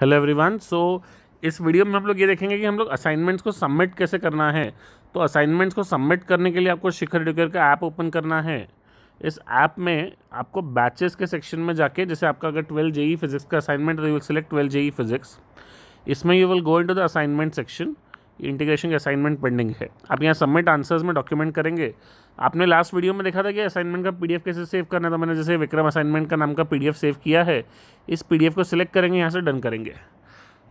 hello everyone so इस video में हम लोग ये देखेंगे कि हम लोग असाइनमेंट्स को सबमिट कैसे करना है तो असाइनमेंट्स को सबमिट करने के लिए आपको शिखर डिगर का ऐप ओपन करना है इस ऐप में आपको बैचेस के सेक्शन में जाके जैसे आपका अगर ट्वेल्व जेई फिजिक्स का असाइनमेंट तो you will select twelve JEE physics इसमें you will go into the assignment section integration की असाइनमेंट पेंडिंग है आप यहाँ सबमिट आंसर्स में डॉक्यूमेंट करेंगे आपने लास्ट वीडियो में देखा था कि असाइनमेंट का पीडीएफ कैसे सेव करना था तो मैंने जैसे विक्रम असाइनमेंट का नाम का पीडीएफ सेव किया है इस पीडीएफ को सिलेक्ट करेंगे यहाँ से डन करेंगे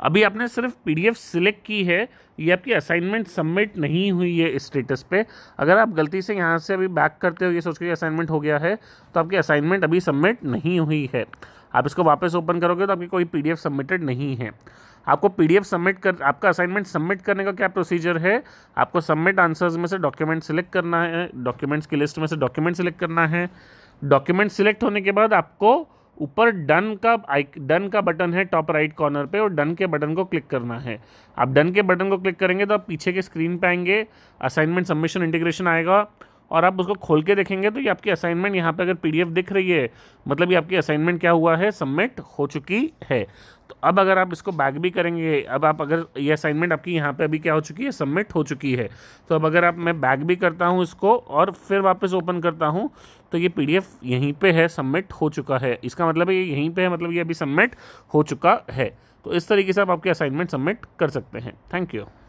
अभी आपने सिर्फ पीडीएफ सिलेक्ट की है ये आपकी असाइनमेंट सबमिट नहीं हुई है स्टेटस पे अगर आप गलती से यहाँ से अभी बैक करते हो ये सोच के असाइनमेंट हो गया है तो आपकी असाइनमेंट अभी सबमिट नहीं हुई है आप इसको वापस ओपन करोगे तो आपकी कोई पीडीएफ सबमिटेड नहीं है आपको पीडीएफ सबमिट कर आपका असाइनमेंट सबमिट करने का क्या प्रोसीजर है आपको सबमिट आंसर्स में से डॉक्यूमेंट सिलेक्ट करना है डॉक्यूमेंट्स की लिस्ट में से डॉक्यूमेंट सिलेक्ट करना है डॉक्यूमेंट सिलेक्ट होने के बाद आपको ऊपर डन का आई डन का बटन है टॉप राइट कॉर्नर पे और डन के बटन को क्लिक करना है आप डन के बटन को क्लिक करेंगे तो आप पीछे के स्क्रीन पे आएंगे असाइनमेंट सबमिशन इंटीग्रेशन आएगा और आप उसको खोल के देखेंगे तो ये आपकी असाइनमेंट यहाँ पे अगर पीडीएफ दिख रही है मतलब ये आपकी असाइनमेंट क्या हुआ है सबमिट हो चुकी है तो अब अगर आप इसको बैक भी करेंगे अब आप अगर ये असाइनमेंट आपकी यहाँ पे अभी क्या हो चुकी है सबमिट हो चुकी है तो अब अगर आप मैं बैक भी करता हूँ इसको और फिर वापस ओपन करता हूँ तो ये पी यहीं पर है सबमिट हो चुका है इसका मतलब है ये यहीं पर है मतलब ये अभी सबमिट हो चुका है तो इस तरीके से आप आपके असाइनमेंट सबमिट कर सकते हैं थैंक यू